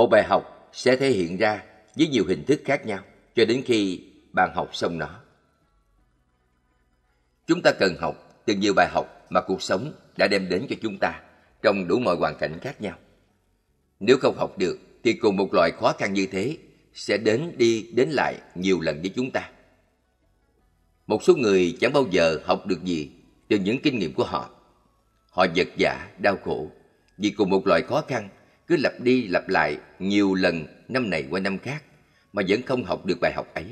Một bài học sẽ thể hiện ra với nhiều hình thức khác nhau cho đến khi bạn học xong nó. Chúng ta cần học từ nhiều bài học mà cuộc sống đã đem đến cho chúng ta trong đủ mọi hoàn cảnh khác nhau. Nếu không học được thì cùng một loại khó khăn như thế sẽ đến đi đến lại nhiều lần với chúng ta. Một số người chẳng bao giờ học được gì từ những kinh nghiệm của họ. Họ vật vã đau khổ vì cùng một loại khó khăn cứ lặp đi lặp lại nhiều lần năm này qua năm khác mà vẫn không học được bài học ấy.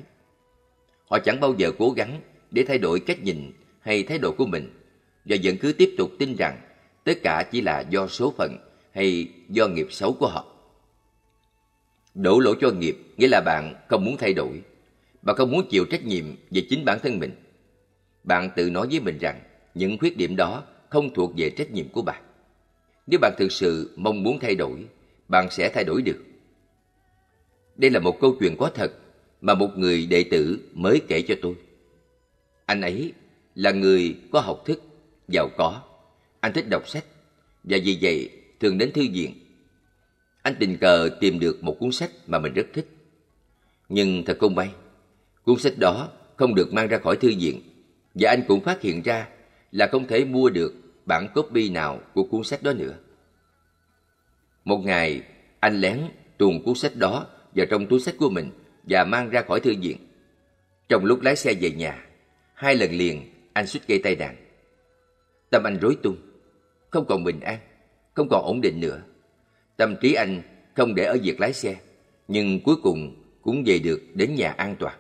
Họ chẳng bao giờ cố gắng để thay đổi cách nhìn hay thái độ của mình và vẫn cứ tiếp tục tin rằng tất cả chỉ là do số phận hay do nghiệp xấu của họ. Đổ lỗi cho nghiệp nghĩa là bạn không muốn thay đổi, bạn không muốn chịu trách nhiệm về chính bản thân mình. Bạn tự nói với mình rằng những khuyết điểm đó không thuộc về trách nhiệm của bạn. Nếu bạn thực sự mong muốn thay đổi, bạn sẽ thay đổi được. Đây là một câu chuyện có thật mà một người đệ tử mới kể cho tôi. Anh ấy là người có học thức, giàu có. Anh thích đọc sách và vì vậy thường đến thư viện. Anh tình cờ tìm được một cuốn sách mà mình rất thích. Nhưng thật không may, cuốn sách đó không được mang ra khỏi thư viện và anh cũng phát hiện ra là không thể mua được bản copy nào của cuốn sách đó nữa. Một ngày, anh lén tuồn cuốn sách đó vào trong túi sách của mình và mang ra khỏi thư viện. Trong lúc lái xe về nhà, hai lần liền anh suýt gây tai nạn. Tâm anh rối tung, không còn bình an, không còn ổn định nữa. Tâm trí anh không để ở việc lái xe, nhưng cuối cùng cũng về được đến nhà an toàn.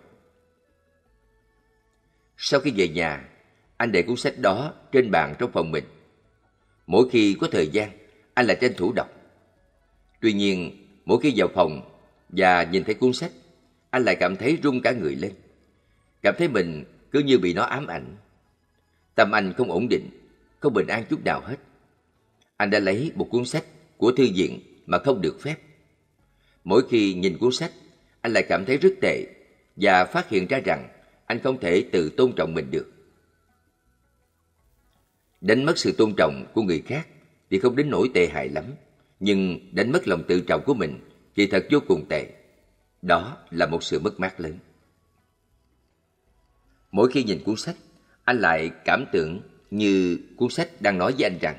Sau khi về nhà, anh để cuốn sách đó trên bàn trong phòng mình. Mỗi khi có thời gian, anh lại tranh thủ đọc. Tuy nhiên, mỗi khi vào phòng và nhìn thấy cuốn sách, anh lại cảm thấy run cả người lên. Cảm thấy mình cứ như bị nó ám ảnh. Tâm anh không ổn định, không bình an chút nào hết. Anh đã lấy một cuốn sách của thư viện mà không được phép. Mỗi khi nhìn cuốn sách, anh lại cảm thấy rất tệ và phát hiện ra rằng anh không thể tự tôn trọng mình được. Đánh mất sự tôn trọng của người khác thì không đến nỗi tệ hại lắm nhưng đánh mất lòng tự trọng của mình thì thật vô cùng tệ. Đó là một sự mất mát lớn. Mỗi khi nhìn cuốn sách, anh lại cảm tưởng như cuốn sách đang nói với anh rằng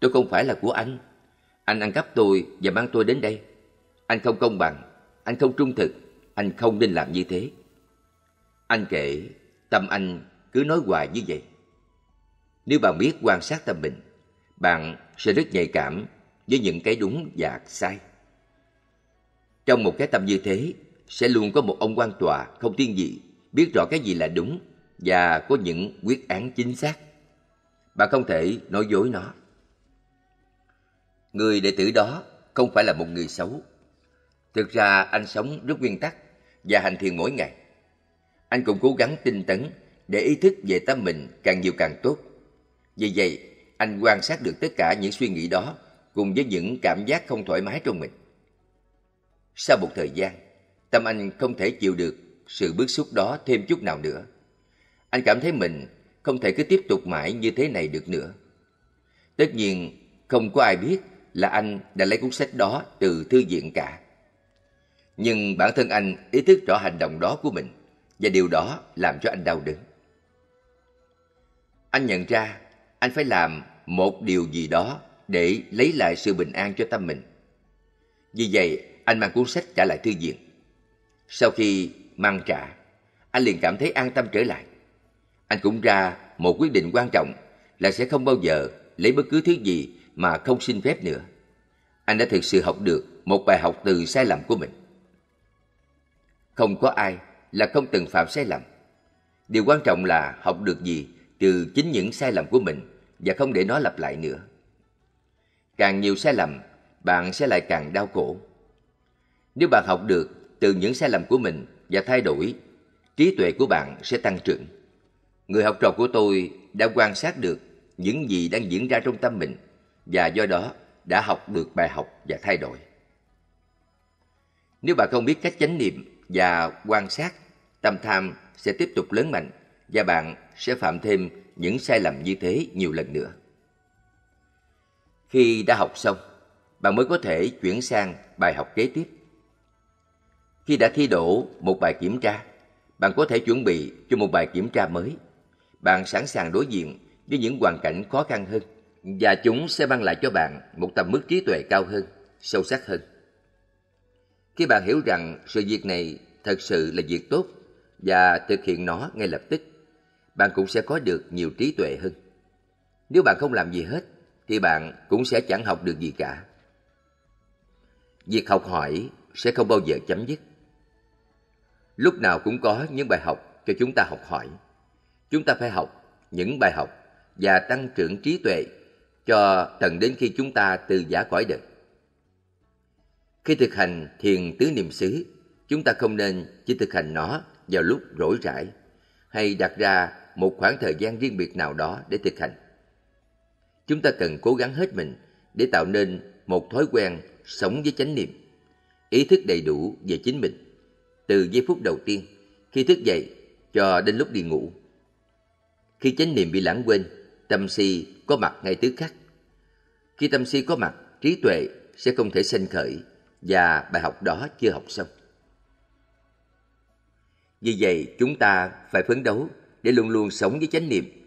tôi không phải là của anh. Anh ăn cắp tôi và mang tôi đến đây. Anh không công bằng, anh không trung thực, anh không nên làm như thế. Anh kể, tâm anh cứ nói hoài như vậy. Nếu bạn biết quan sát tâm mình, bạn sẽ rất nhạy cảm với những cái đúng và sai. Trong một cái tâm như thế, sẽ luôn có một ông quan tòa không thiên vị, biết rõ cái gì là đúng và có những quyết án chính xác. Bạn không thể nói dối nó. Người đệ tử đó không phải là một người xấu. Thực ra anh sống rất nguyên tắc và hành thiền mỗi ngày. Anh cũng cố gắng tinh tấn để ý thức về tâm mình càng nhiều càng tốt. Vì vậy, anh quan sát được tất cả những suy nghĩ đó cùng với những cảm giác không thoải mái trong mình. Sau một thời gian, Tâm Anh không thể chịu được sự bức xúc đó thêm chút nào nữa. Anh cảm thấy mình không thể cứ tiếp tục mãi như thế này được nữa. Tất nhiên, không có ai biết là anh đã lấy cuốn sách đó từ thư viện cả. Nhưng bản thân anh ý thức rõ hành động đó của mình và điều đó làm cho anh đau đớn. Anh nhận ra anh phải làm một điều gì đó để lấy lại sự bình an cho tâm mình. Vì vậy, anh mang cuốn sách trả lại thư viện. Sau khi mang trả, anh liền cảm thấy an tâm trở lại. Anh cũng ra một quyết định quan trọng là sẽ không bao giờ lấy bất cứ thứ gì mà không xin phép nữa. Anh đã thực sự học được một bài học từ sai lầm của mình. Không có ai là không từng phạm sai lầm. Điều quan trọng là học được gì từ chính những sai lầm của mình và không để nó lặp lại nữa. Càng nhiều sai lầm, bạn sẽ lại càng đau khổ. Nếu bạn học được từ những sai lầm của mình và thay đổi, trí tuệ của bạn sẽ tăng trưởng. Người học trò của tôi đã quan sát được những gì đang diễn ra trong tâm mình và do đó đã học được bài học và thay đổi. Nếu bạn không biết cách chánh niệm và quan sát, tâm tham sẽ tiếp tục lớn mạnh và bạn sẽ phạm thêm những sai lầm như thế nhiều lần nữa. Khi đã học xong, bạn mới có thể chuyển sang bài học kế tiếp. Khi đã thi đổ một bài kiểm tra, bạn có thể chuẩn bị cho một bài kiểm tra mới. Bạn sẵn sàng đối diện với những hoàn cảnh khó khăn hơn và chúng sẽ mang lại cho bạn một tầm mức trí tuệ cao hơn, sâu sắc hơn. Khi bạn hiểu rằng sự việc này thật sự là việc tốt và thực hiện nó ngay lập tức, bạn cũng sẽ có được nhiều trí tuệ hơn. Nếu bạn không làm gì hết thì bạn cũng sẽ chẳng học được gì cả. Việc học hỏi sẽ không bao giờ chấm dứt. Lúc nào cũng có những bài học cho chúng ta học hỏi. Chúng ta phải học những bài học và tăng trưởng trí tuệ cho tận đến khi chúng ta từ giả cõi đời. Khi thực hành thiền tứ niệm xứ, chúng ta không nên chỉ thực hành nó vào lúc rỗi rãi hay đặt ra một khoảng thời gian riêng biệt nào đó để thực hành chúng ta cần cố gắng hết mình để tạo nên một thói quen sống với chánh niệm, ý thức đầy đủ về chính mình từ giây phút đầu tiên khi thức dậy cho đến lúc đi ngủ. Khi chánh niệm bị lãng quên, tâm si có mặt ngay tứ khắc. Khi tâm si có mặt, trí tuệ sẽ không thể sanh khởi và bài học đó chưa học xong. Vì vậy, chúng ta phải phấn đấu để luôn luôn sống với chánh niệm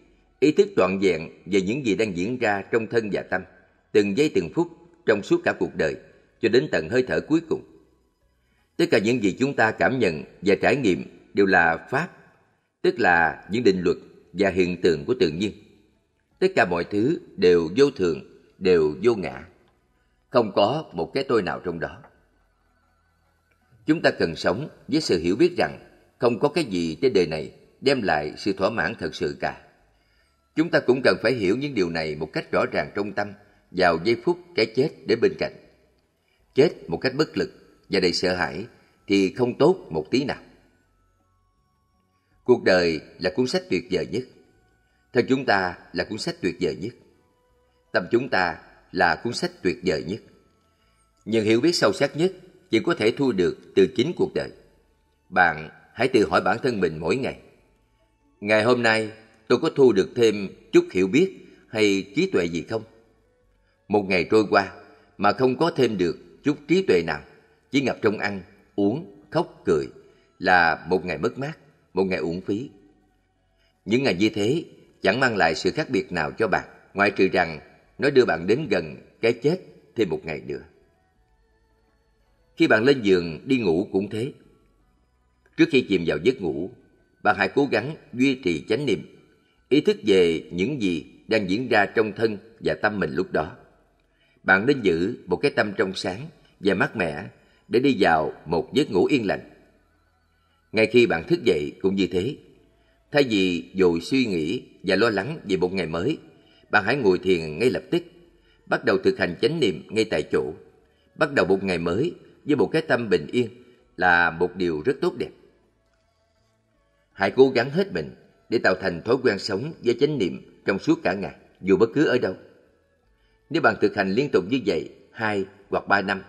ý thức trọn vẹn về những gì đang diễn ra trong thân và tâm, từng giây từng phút trong suốt cả cuộc đời cho đến tận hơi thở cuối cùng. Tất cả những gì chúng ta cảm nhận và trải nghiệm đều là pháp, tức là những định luật và hiện tượng của tự nhiên. Tất cả mọi thứ đều vô thường, đều vô ngã. Không có một cái tôi nào trong đó. Chúng ta cần sống với sự hiểu biết rằng không có cái gì trên đời này đem lại sự thỏa mãn thật sự cả Chúng ta cũng cần phải hiểu những điều này một cách rõ ràng trong tâm vào giây phút cái chết đến bên cạnh. Chết một cách bất lực và đầy sợ hãi thì không tốt một tí nào. Cuộc đời là cuốn sách tuyệt vời nhất. Thân chúng ta là cuốn sách tuyệt vời nhất. Tâm chúng ta là cuốn sách tuyệt vời nhất. Nhưng hiểu biết sâu sắc nhất chỉ có thể thu được từ chính cuộc đời. Bạn hãy tự hỏi bản thân mình mỗi ngày. Ngày hôm nay tôi có thu được thêm chút hiểu biết hay trí tuệ gì không? Một ngày trôi qua mà không có thêm được chút trí tuệ nào, chỉ ngập trong ăn, uống, khóc, cười là một ngày mất mát, một ngày uổng phí. Những ngày như thế chẳng mang lại sự khác biệt nào cho bạn, ngoại trừ rằng nó đưa bạn đến gần cái chết thêm một ngày nữa. Khi bạn lên giường đi ngủ cũng thế. Trước khi chìm vào giấc ngủ, bạn hãy cố gắng duy trì chánh niệm ý thức về những gì đang diễn ra trong thân và tâm mình lúc đó. Bạn nên giữ một cái tâm trong sáng và mát mẻ để đi vào một giấc ngủ yên lành. Ngay khi bạn thức dậy cũng như thế. Thay vì dồi suy nghĩ và lo lắng về một ngày mới, bạn hãy ngồi thiền ngay lập tức, bắt đầu thực hành chánh niệm ngay tại chỗ. Bắt đầu một ngày mới với một cái tâm bình yên là một điều rất tốt đẹp. Hãy cố gắng hết mình để tạo thành thói quen sống với chánh niệm trong suốt cả ngày, dù bất cứ ở đâu. Nếu bạn thực hành liên tục như vậy hai hoặc ba năm,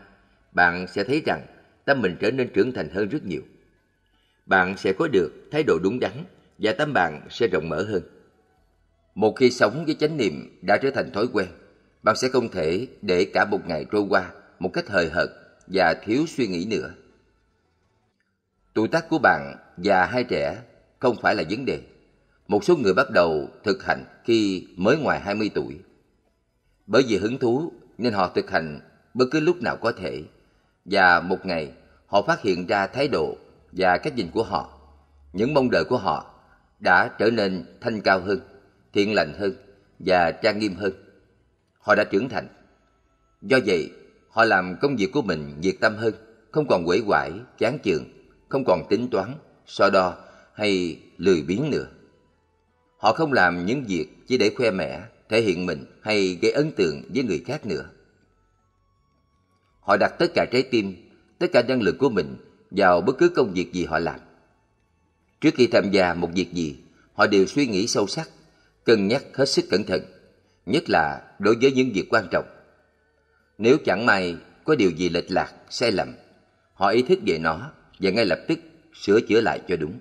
bạn sẽ thấy rằng tâm mình trở nên trưởng thành hơn rất nhiều. Bạn sẽ có được thái độ đúng đắn và tâm bạn sẽ rộng mở hơn. Một khi sống với chánh niệm đã trở thành thói quen, bạn sẽ không thể để cả một ngày trôi qua một cách hời hợt và thiếu suy nghĩ nữa. Tuổi tác của bạn già hay trẻ không phải là vấn đề. Một số người bắt đầu thực hành khi mới ngoài 20 tuổi. Bởi vì hứng thú nên họ thực hành bất cứ lúc nào có thể. Và một ngày họ phát hiện ra thái độ và cách nhìn của họ, những mong đợi của họ đã trở nên thanh cao hơn, thiện lành hơn và trang nghiêm hơn. Họ đã trưởng thành. Do vậy, họ làm công việc của mình nhiệt tâm hơn, không còn quể quải, chán chường, không còn tính toán, so đo hay lười biếng nữa. Họ không làm những việc chỉ để khoe mẽ, thể hiện mình hay gây ấn tượng với người khác nữa. Họ đặt tất cả trái tim, tất cả năng lực của mình vào bất cứ công việc gì họ làm. Trước khi tham gia một việc gì, họ đều suy nghĩ sâu sắc, cân nhắc hết sức cẩn thận, nhất là đối với những việc quan trọng. Nếu chẳng may có điều gì lệch lạc, sai lầm, họ ý thức về nó và ngay lập tức sửa chữa lại cho đúng.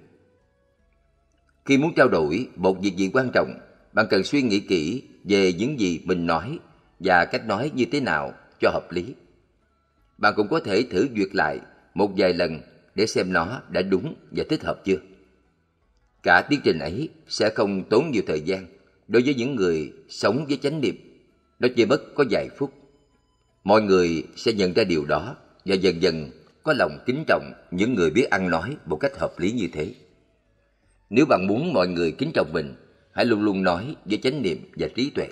Khi muốn trao đổi một việc gì quan trọng, bạn cần suy nghĩ kỹ về những gì mình nói và cách nói như thế nào cho hợp lý. Bạn cũng có thể thử duyệt lại một vài lần để xem nó đã đúng và thích hợp chưa. Cả tiến trình ấy sẽ không tốn nhiều thời gian đối với những người sống với chánh niệm. Nó chỉ mất có vài phút. Mọi người sẽ nhận ra điều đó và dần dần có lòng kính trọng những người biết ăn nói một cách hợp lý như thế. Nếu bạn muốn mọi người kính trọng mình, hãy luôn luôn nói với chánh niệm và trí tuệ.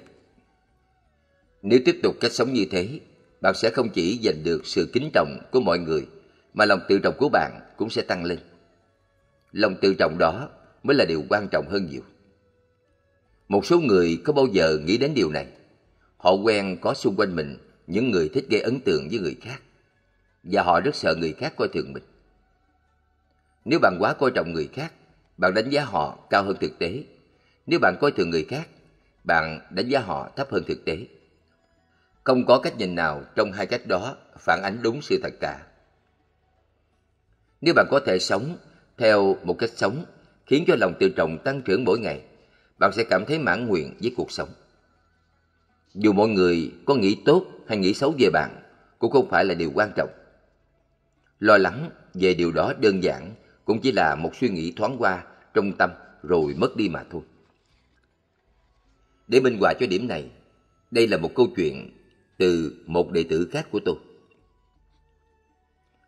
Nếu tiếp tục cách sống như thế, bạn sẽ không chỉ giành được sự kính trọng của mọi người, mà lòng tự trọng của bạn cũng sẽ tăng lên. Lòng tự trọng đó mới là điều quan trọng hơn nhiều. Một số người có bao giờ nghĩ đến điều này. Họ quen có xung quanh mình những người thích gây ấn tượng với người khác và họ rất sợ người khác coi thường mình. Nếu bạn quá coi trọng người khác, bạn đánh giá họ cao hơn thực tế. Nếu bạn coi thường người khác, bạn đánh giá họ thấp hơn thực tế. Không có cách nhìn nào trong hai cách đó phản ánh đúng sự thật cả. Nếu bạn có thể sống theo một cách sống khiến cho lòng tự trọng tăng trưởng mỗi ngày, bạn sẽ cảm thấy mãn nguyện với cuộc sống. Dù mọi người có nghĩ tốt hay nghĩ xấu về bạn cũng không phải là điều quan trọng. Lo lắng về điều đó đơn giản cũng chỉ là một suy nghĩ thoáng qua trong tâm rồi mất đi mà thôi. Để minh họa cho điểm này, đây là một câu chuyện từ một đệ tử khác của tôi.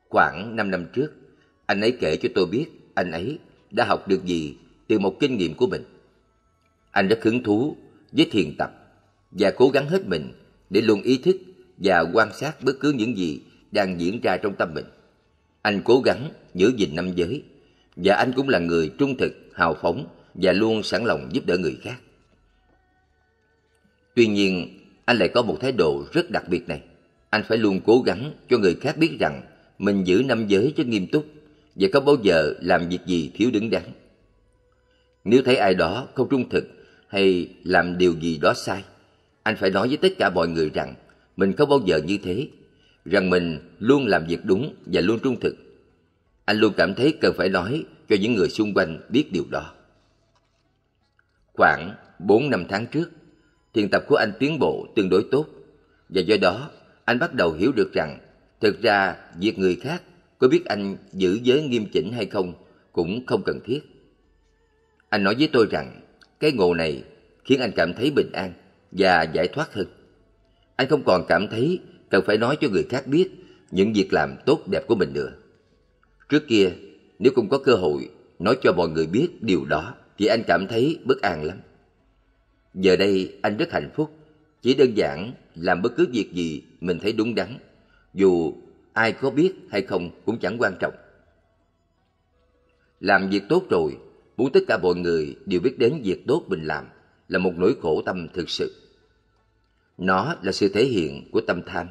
Khoảng 5 năm trước, anh ấy kể cho tôi biết anh ấy đã học được gì từ một kinh nghiệm của mình. Anh rất hứng thú với thiền tập và cố gắng hết mình để luôn ý thức và quan sát bất cứ những gì đang diễn ra trong tâm mình. Anh cố gắng giữ gìn năm giới, và anh cũng là người trung thực, hào phóng và luôn sẵn lòng giúp đỡ người khác. Tuy nhiên, anh lại có một thái độ rất đặc biệt này. Anh phải luôn cố gắng cho người khác biết rằng mình giữ năm giới rất nghiêm túc và có bao giờ làm việc gì thiếu đứng đắn. Nếu thấy ai đó không trung thực hay làm điều gì đó sai, anh phải nói với tất cả mọi người rằng mình không bao giờ như thế, rằng mình luôn làm việc đúng và luôn trung thực anh luôn cảm thấy cần phải nói cho những người xung quanh biết điều đó. Khoảng 4 năm tháng trước, thiền tập của anh tiến bộ tương đối tốt và do đó anh bắt đầu hiểu được rằng thực ra việc người khác có biết anh giữ giới nghiêm chỉnh hay không cũng không cần thiết. Anh nói với tôi rằng cái ngộ này khiến anh cảm thấy bình an và giải thoát hơn. Anh không còn cảm thấy cần phải nói cho người khác biết những việc làm tốt đẹp của mình nữa. Trước kia, nếu không có cơ hội nói cho mọi người biết điều đó thì anh cảm thấy bất an lắm. Giờ đây anh rất hạnh phúc, chỉ đơn giản làm bất cứ việc gì mình thấy đúng đắn, dù ai có biết hay không cũng chẳng quan trọng. Làm việc tốt rồi, muốn tất cả mọi người đều biết đến việc tốt mình làm là một nỗi khổ tâm thực sự. Nó là sự thể hiện của tâm tham.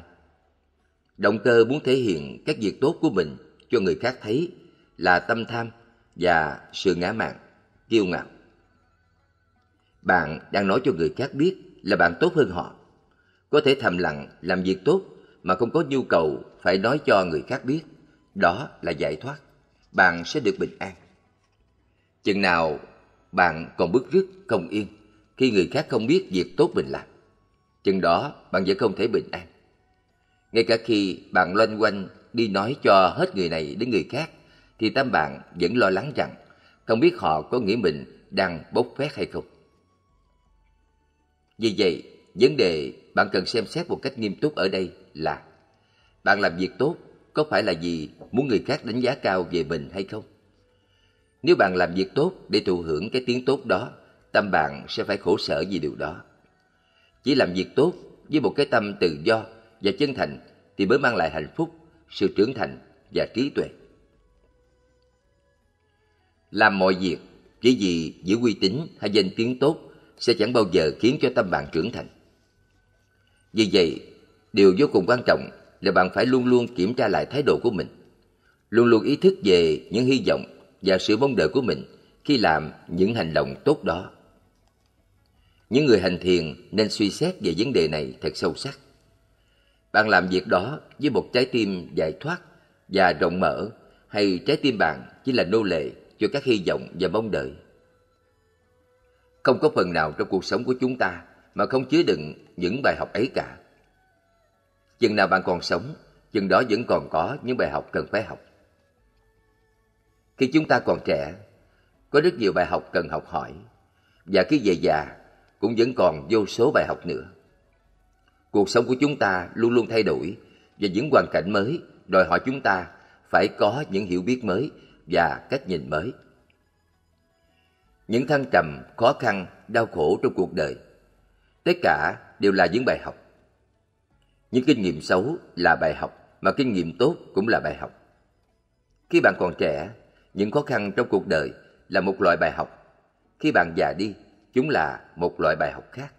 Động cơ muốn thể hiện các việc tốt của mình cho người khác thấy là tâm tham và sự ngã mạn, kiêu ngạo. Bạn đang nói cho người khác biết là bạn tốt hơn họ. Có thể thầm lặng làm việc tốt mà không có nhu cầu phải nói cho người khác biết. Đó là giải thoát. Bạn sẽ được bình an. Chừng nào bạn còn bức rứt không yên khi người khác không biết việc tốt mình làm. Chừng đó bạn vẫn không thể bình an. Ngay cả khi bạn loanh quanh đi nói cho hết người này đến người khác thì tam bạn vẫn lo lắng rằng không biết họ có nghĩ mình đang bốc phét hay không. Vì vậy, vấn đề bạn cần xem xét một cách nghiêm túc ở đây là bạn làm việc tốt có phải là vì muốn người khác đánh giá cao về mình hay không? Nếu bạn làm việc tốt để thụ hưởng cái tiếng tốt đó, tâm bạn sẽ phải khổ sở vì điều đó. Chỉ làm việc tốt với một cái tâm tự do và chân thành thì mới mang lại hạnh phúc sự trưởng thành và trí tuệ. Làm mọi việc chỉ vì giữ uy tín hay danh tiếng tốt sẽ chẳng bao giờ khiến cho tâm bạn trưởng thành. Vì vậy, điều vô cùng quan trọng là bạn phải luôn luôn kiểm tra lại thái độ của mình, luôn luôn ý thức về những hy vọng và sự mong đợi của mình khi làm những hành động tốt đó. Những người hành thiền nên suy xét về vấn đề này thật sâu sắc. Bạn làm việc đó với một trái tim giải thoát và rộng mở hay trái tim bạn chỉ là nô lệ cho các hy vọng và mong đợi? Không có phần nào trong cuộc sống của chúng ta mà không chứa đựng những bài học ấy cả. Chừng nào bạn còn sống, chừng đó vẫn còn có những bài học cần phải học. Khi chúng ta còn trẻ, có rất nhiều bài học cần học hỏi, và khi về già cũng vẫn còn vô số bài học nữa. Cuộc sống của chúng ta luôn luôn thay đổi và những hoàn cảnh mới đòi hỏi chúng ta phải có những hiểu biết mới và cách nhìn mới. Những thăng trầm, khó khăn, đau khổ trong cuộc đời, tất cả đều là những bài học. Những kinh nghiệm xấu là bài học, mà kinh nghiệm tốt cũng là bài học. Khi bạn còn trẻ, những khó khăn trong cuộc đời là một loại bài học. Khi bạn già đi, chúng là một loại bài học khác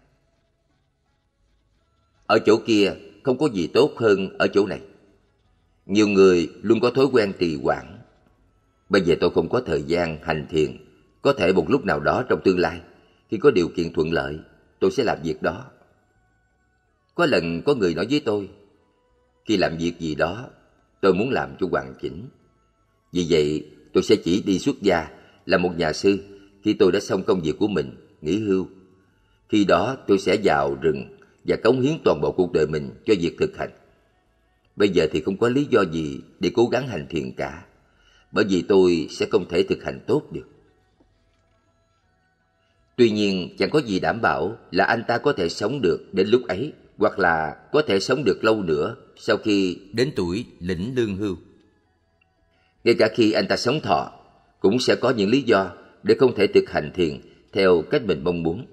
ở chỗ kia không có gì tốt hơn ở chỗ này. Nhiều người luôn có thói quen trì hoãn. Bây giờ tôi không có thời gian hành thiền, có thể một lúc nào đó trong tương lai, khi có điều kiện thuận lợi, tôi sẽ làm việc đó. Có lần có người nói với tôi, khi làm việc gì đó, tôi muốn làm cho hoàn chỉnh. Vì vậy, tôi sẽ chỉ đi xuất gia là một nhà sư khi tôi đã xong công việc của mình, nghỉ hưu. Khi đó tôi sẽ vào rừng và cống hiến toàn bộ cuộc đời mình cho việc thực hành. Bây giờ thì không có lý do gì để cố gắng hành thiền cả, bởi vì tôi sẽ không thể thực hành tốt được. Tuy nhiên, chẳng có gì đảm bảo là anh ta có thể sống được đến lúc ấy, hoặc là có thể sống được lâu nữa sau khi đến tuổi lĩnh lương hưu. Ngay cả khi anh ta sống thọ, cũng sẽ có những lý do để không thể thực hành thiền theo cách mình mong muốn.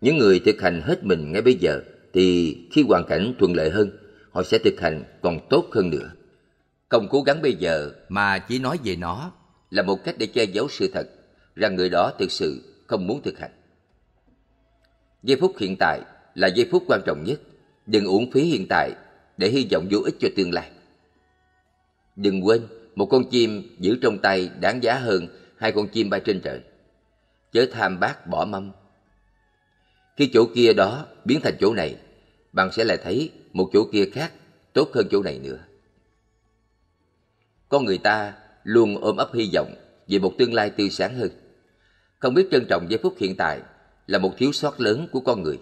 Những người thực hành hết mình ngay bây giờ thì khi hoàn cảnh thuận lợi hơn, họ sẽ thực hành còn tốt hơn nữa. Không cố gắng bây giờ mà chỉ nói về nó là một cách để che giấu sự thật rằng người đó thực sự không muốn thực hành. Giây phút hiện tại là giây phút quan trọng nhất. Đừng uổng phí hiện tại để hy vọng vô ích cho tương lai. Đừng quên, một con chim giữ trong tay đáng giá hơn hai con chim bay trên trời. Chớ tham bác bỏ mâm khi chỗ kia đó biến thành chỗ này, bạn sẽ lại thấy một chỗ kia khác tốt hơn chỗ này nữa. Con người ta luôn ôm ấp hy vọng về một tương lai tươi sáng hơn. Không biết trân trọng giây phút hiện tại là một thiếu sót lớn của con người.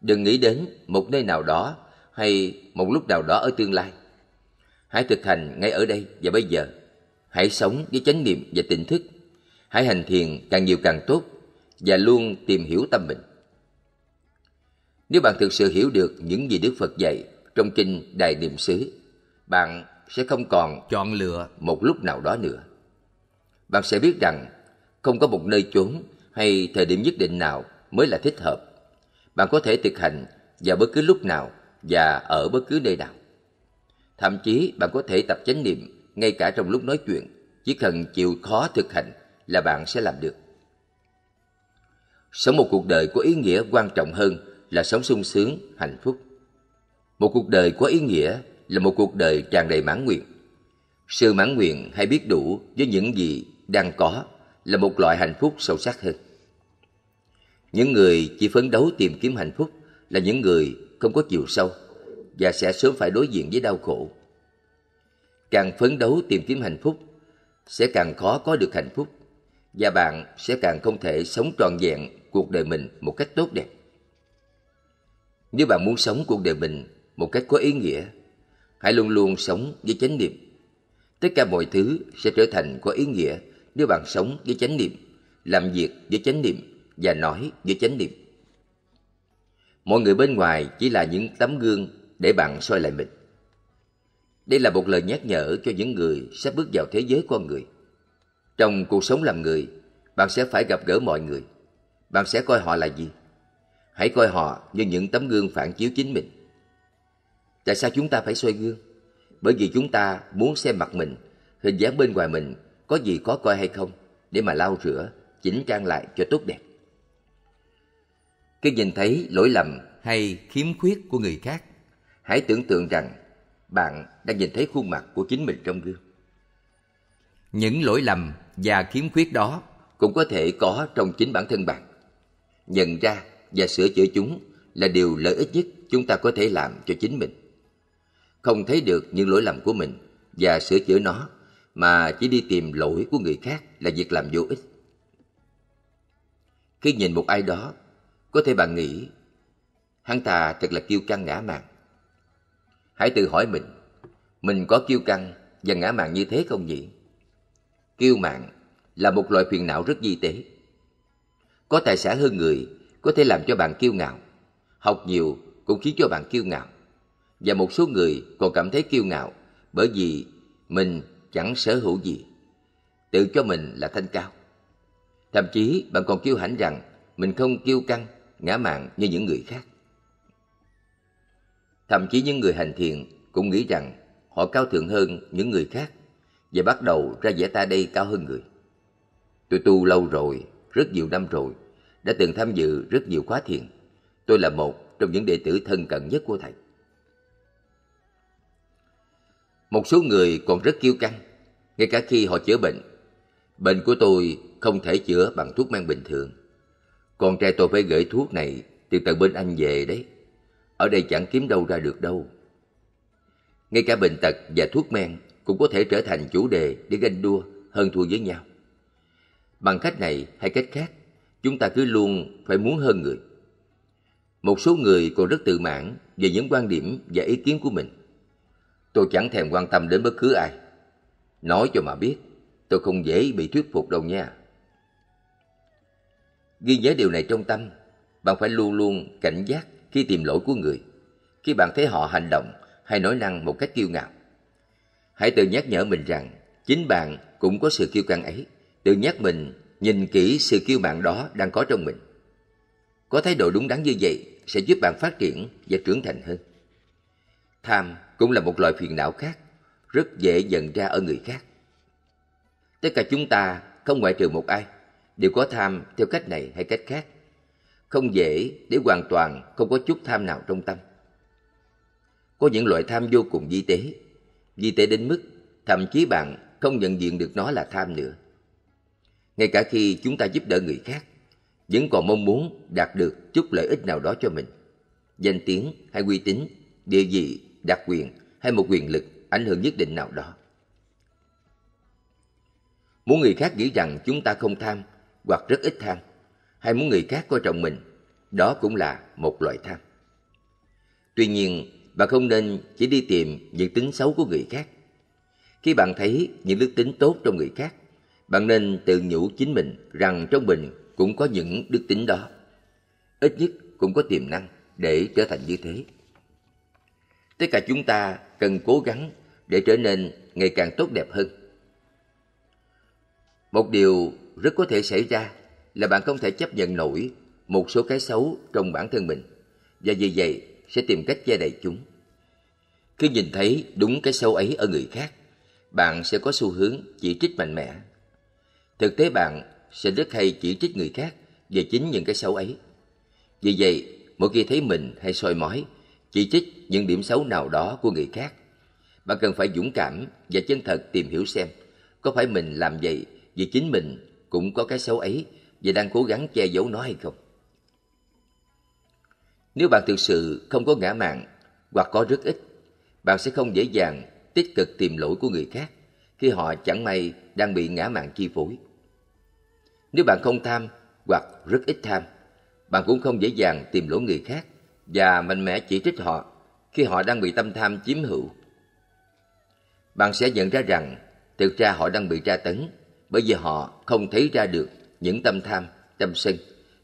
Đừng nghĩ đến một nơi nào đó hay một lúc nào đó ở tương lai. Hãy thực hành ngay ở đây và bây giờ. Hãy sống với chánh niệm và tỉnh thức. Hãy hành thiền càng nhiều càng tốt và luôn tìm hiểu tâm mình. Nếu bạn thực sự hiểu được những gì Đức Phật dạy trong kinh Đại Niệm xứ, bạn sẽ không còn chọn lựa một lúc nào đó nữa. Bạn sẽ biết rằng không có một nơi chốn hay thời điểm nhất định nào mới là thích hợp. Bạn có thể thực hành vào bất cứ lúc nào và ở bất cứ nơi nào. Thậm chí bạn có thể tập chánh niệm ngay cả trong lúc nói chuyện, chỉ cần chịu khó thực hành là bạn sẽ làm được. Sống một cuộc đời có ý nghĩa quan trọng hơn là sống sung sướng, hạnh phúc. Một cuộc đời có ý nghĩa là một cuộc đời tràn đầy mãn nguyện. Sự mãn nguyện hay biết đủ với những gì đang có là một loại hạnh phúc sâu sắc hơn. Những người chỉ phấn đấu tìm kiếm hạnh phúc là những người không có chiều sâu và sẽ sớm phải đối diện với đau khổ. Càng phấn đấu tìm kiếm hạnh phúc sẽ càng khó có được hạnh phúc và bạn sẽ càng không thể sống trọn vẹn cuộc đời mình một cách tốt đẹp. Nếu bạn muốn sống cuộc đời mình một cách có ý nghĩa, hãy luôn luôn sống với chánh niệm. Tất cả mọi thứ sẽ trở thành có ý nghĩa nếu bạn sống với chánh niệm, làm việc với chánh niệm và nói với chánh niệm. Mọi người bên ngoài chỉ là những tấm gương để bạn soi lại mình. Đây là một lời nhắc nhở cho những người sắp bước vào thế giới con người. Trong cuộc sống làm người, bạn sẽ phải gặp gỡ mọi người. Bạn sẽ coi họ là gì? Hãy coi họ như những tấm gương phản chiếu chính mình. Tại sao chúng ta phải soi gương? Bởi vì chúng ta muốn xem mặt mình, hình dáng bên ngoài mình có gì có coi hay không để mà lau rửa, chỉnh trang lại cho tốt đẹp. Khi nhìn thấy lỗi lầm hay khiếm khuyết của người khác, hãy tưởng tượng rằng bạn đang nhìn thấy khuôn mặt của chính mình trong gương. Những lỗi lầm và khiếm khuyết đó cũng có thể có trong chính bản thân bạn. Nhận ra và sửa chữa chúng là điều lợi ích nhất chúng ta có thể làm cho chính mình. Không thấy được những lỗi lầm của mình và sửa chữa nó mà chỉ đi tìm lỗi của người khác là việc làm vô ích. Khi nhìn một ai đó, có thể bạn nghĩ hắn ta thật là kiêu căng ngã mạn. Hãy tự hỏi mình, mình có kiêu căng và ngã mạn như thế không nhỉ? Kiêu mạn là một loại phiền não rất di tế. Có tài sản hơn người có thể làm cho bạn kiêu ngạo. Học nhiều cũng khiến cho bạn kiêu ngạo. Và một số người còn cảm thấy kiêu ngạo bởi vì mình chẳng sở hữu gì. Tự cho mình là thanh cao. Thậm chí bạn còn kiêu hãnh rằng mình không kiêu căng, ngã mạn như những người khác. Thậm chí những người hành thiền cũng nghĩ rằng họ cao thượng hơn những người khác và bắt đầu ra vẻ ta đây cao hơn người. Tôi tu lâu rồi, rất nhiều năm rồi, đã từng tham dự rất nhiều khóa thiền. Tôi là một trong những đệ tử thân cận nhất của thầy. Một số người còn rất kiêu căng, ngay cả khi họ chữa bệnh. Bệnh của tôi không thể chữa bằng thuốc men bình thường. Con trai tôi phải gửi thuốc này từ tận bên Anh về đấy. Ở đây chẳng kiếm đâu ra được đâu. Ngay cả bệnh tật và thuốc men cũng có thể trở thành chủ đề để ganh đua hơn thua với nhau. Bằng cách này hay cách khác, chúng ta cứ luôn phải muốn hơn người. Một số người còn rất tự mãn về những quan điểm và ý kiến của mình. Tôi chẳng thèm quan tâm đến bất cứ ai. Nói cho mà biết, tôi không dễ bị thuyết phục đâu nha. Ghi nhớ điều này trong tâm, bạn phải luôn luôn cảnh giác khi tìm lỗi của người, khi bạn thấy họ hành động hay nói năng một cách kiêu ngạo. Hãy tự nhắc nhở mình rằng chính bạn cũng có sự kiêu căng ấy, tự nhắc mình nhìn kỹ sự kiêu mạng đó đang có trong mình. Có thái độ đúng đắn như vậy sẽ giúp bạn phát triển và trưởng thành hơn. Tham cũng là một loại phiền não khác, rất dễ dần ra ở người khác. Tất cả chúng ta không ngoại trừ một ai, đều có tham theo cách này hay cách khác. Không dễ để hoàn toàn không có chút tham nào trong tâm. Có những loại tham vô cùng vi tế, vi tế đến mức thậm chí bạn không nhận diện được nó là tham nữa ngay cả khi chúng ta giúp đỡ người khác, vẫn còn mong muốn đạt được chút lợi ích nào đó cho mình. Danh tiếng hay uy tín, địa vị, đặc quyền hay một quyền lực ảnh hưởng nhất định nào đó. Muốn người khác nghĩ rằng chúng ta không tham hoặc rất ít tham, hay muốn người khác coi trọng mình, đó cũng là một loại tham. Tuy nhiên, bạn không nên chỉ đi tìm những tính xấu của người khác. Khi bạn thấy những đức tính tốt trong người khác, bạn nên tự nhủ chính mình rằng trong mình cũng có những đức tính đó. Ít nhất cũng có tiềm năng để trở thành như thế. Tất cả chúng ta cần cố gắng để trở nên ngày càng tốt đẹp hơn. Một điều rất có thể xảy ra là bạn không thể chấp nhận nổi một số cái xấu trong bản thân mình và vì vậy sẽ tìm cách che đậy chúng. Khi nhìn thấy đúng cái xấu ấy ở người khác, bạn sẽ có xu hướng chỉ trích mạnh mẽ Thực tế bạn sẽ rất hay chỉ trích người khác về chính những cái xấu ấy. Vì vậy, mỗi khi thấy mình hay soi mói, chỉ trích những điểm xấu nào đó của người khác, bạn cần phải dũng cảm và chân thật tìm hiểu xem có phải mình làm vậy vì chính mình cũng có cái xấu ấy và đang cố gắng che giấu nó hay không. Nếu bạn thực sự không có ngã mạng hoặc có rất ít, bạn sẽ không dễ dàng tích cực tìm lỗi của người khác khi họ chẳng may đang bị ngã mạng chi phối. Nếu bạn không tham hoặc rất ít tham, bạn cũng không dễ dàng tìm lỗi người khác và mạnh mẽ chỉ trích họ khi họ đang bị tâm tham chiếm hữu. Bạn sẽ nhận ra rằng thực ra họ đang bị tra tấn bởi vì họ không thấy ra được những tâm tham, tâm sân,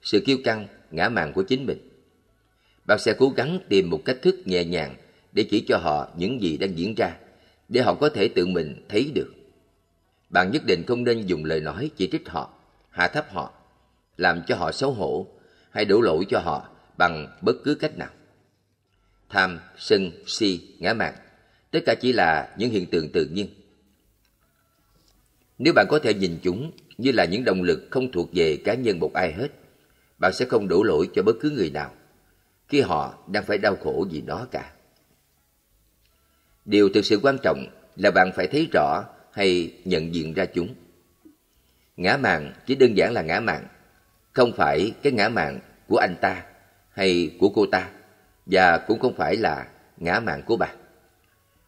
sự kiêu căng, ngã mạn của chính mình. Bạn sẽ cố gắng tìm một cách thức nhẹ nhàng để chỉ cho họ những gì đang diễn ra để họ có thể tự mình thấy được. Bạn nhất định không nên dùng lời nói chỉ trích họ hạ thấp họ, làm cho họ xấu hổ hay đổ lỗi cho họ bằng bất cứ cách nào. Tham, sân, si, ngã mạn, tất cả chỉ là những hiện tượng tự nhiên. Nếu bạn có thể nhìn chúng như là những động lực không thuộc về cá nhân một ai hết, bạn sẽ không đổ lỗi cho bất cứ người nào khi họ đang phải đau khổ vì nó cả. Điều thực sự quan trọng là bạn phải thấy rõ hay nhận diện ra chúng. Ngã mạn chỉ đơn giản là ngã mạn, không phải cái ngã mạn của anh ta hay của cô ta và cũng không phải là ngã mạn của bà.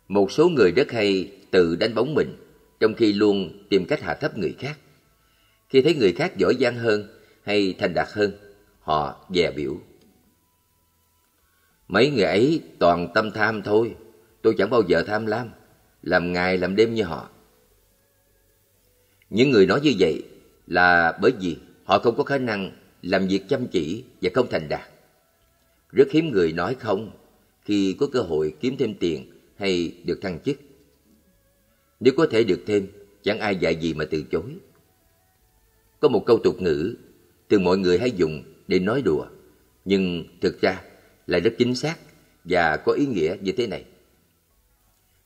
Một số người rất hay tự đánh bóng mình trong khi luôn tìm cách hạ thấp người khác. Khi thấy người khác giỏi giang hơn hay thành đạt hơn, họ dè biểu. Mấy người ấy toàn tâm tham thôi, tôi chẳng bao giờ tham lam, làm ngày làm đêm như họ. Những người nói như vậy là bởi vì họ không có khả năng làm việc chăm chỉ và không thành đạt. Rất hiếm người nói không khi có cơ hội kiếm thêm tiền hay được thăng chức. Nếu có thể được thêm, chẳng ai dạy gì mà từ chối. Có một câu tục ngữ từ mọi người hay dùng để nói đùa, nhưng thực ra là rất chính xác và có ý nghĩa như thế này.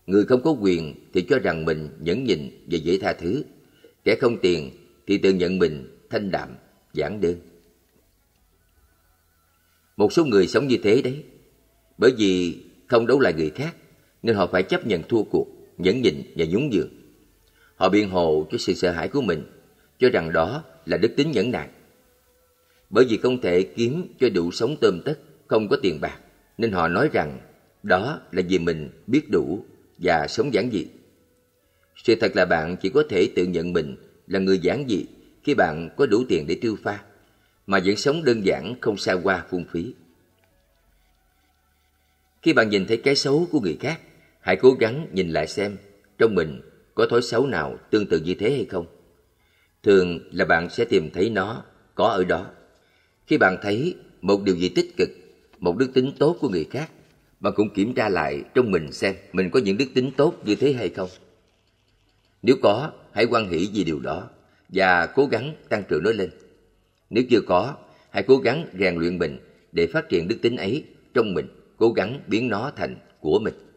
Người không có quyền thì cho rằng mình nhẫn nhịn và dễ tha thứ, kẻ không tiền thì tự nhận mình thanh đạm giản đơn một số người sống như thế đấy bởi vì không đấu lại người khác nên họ phải chấp nhận thua cuộc nhẫn nhịn và nhún nhường họ biện hộ cho sự sợ hãi của mình cho rằng đó là đức tính nhẫn nại bởi vì không thể kiếm cho đủ sống tôm tất không có tiền bạc nên họ nói rằng đó là vì mình biết đủ và sống giản dị sự thật là bạn chỉ có thể tự nhận mình là người giản dị khi bạn có đủ tiền để tiêu pha, mà vẫn sống đơn giản không xa qua phung phí. Khi bạn nhìn thấy cái xấu của người khác, hãy cố gắng nhìn lại xem trong mình có thói xấu nào tương tự như thế hay không. Thường là bạn sẽ tìm thấy nó có ở đó. Khi bạn thấy một điều gì tích cực, một đức tính tốt của người khác, bạn cũng kiểm tra lại trong mình xem mình có những đức tính tốt như thế hay không. Nếu có, hãy quan hỷ vì điều đó và cố gắng tăng trưởng nó lên. Nếu chưa có, hãy cố gắng rèn luyện mình để phát triển đức tính ấy trong mình, cố gắng biến nó thành của mình.